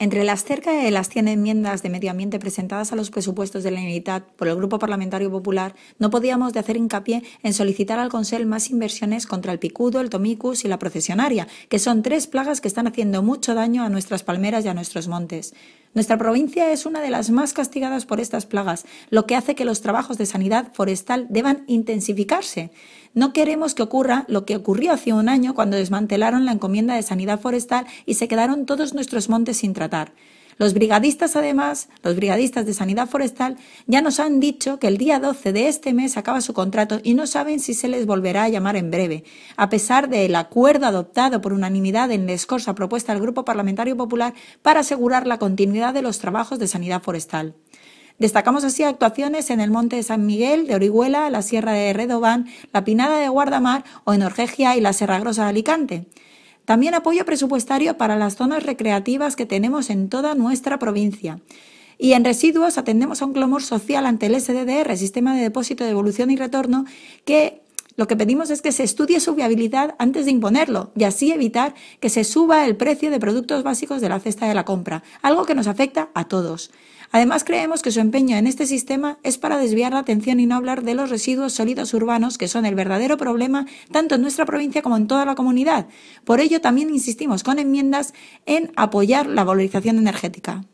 Entre las cerca de las 100 enmiendas de medio ambiente presentadas a los presupuestos de la Unidad por el Grupo Parlamentario Popular, no podíamos de hacer hincapié en solicitar al Consejo más inversiones contra el picudo, el tomicus y la procesionaria, que son tres plagas que están haciendo mucho daño a nuestras palmeras y a nuestros montes. Nuestra provincia es una de las más castigadas por estas plagas, lo que hace que los trabajos de sanidad forestal deban intensificarse. No queremos que ocurra lo que ocurrió hace un año cuando desmantelaron la encomienda de sanidad forestal y se quedaron todos nuestros montes sin tratar. Los brigadistas, además, los brigadistas de Sanidad Forestal, ya nos han dicho que el día 12 de este mes acaba su contrato y no saben si se les volverá a llamar en breve, a pesar del acuerdo adoptado por unanimidad en la escorsa propuesta del Grupo Parlamentario Popular para asegurar la continuidad de los trabajos de Sanidad Forestal. Destacamos así actuaciones en el Monte de San Miguel, de Orihuela, la Sierra de Redobán, la Pinada de Guardamar o en Orgegia y la Serra Grosa de Alicante. También apoyo presupuestario para las zonas recreativas que tenemos en toda nuestra provincia. Y en residuos atendemos a un clamor social ante el SDDR, Sistema de Depósito, de Evolución y Retorno, que lo que pedimos es que se estudie su viabilidad antes de imponerlo y así evitar que se suba el precio de productos básicos de la cesta de la compra, algo que nos afecta a todos. Además, creemos que su empeño en este sistema es para desviar la atención y no hablar de los residuos sólidos urbanos, que son el verdadero problema tanto en nuestra provincia como en toda la comunidad. Por ello, también insistimos con enmiendas en apoyar la valorización energética.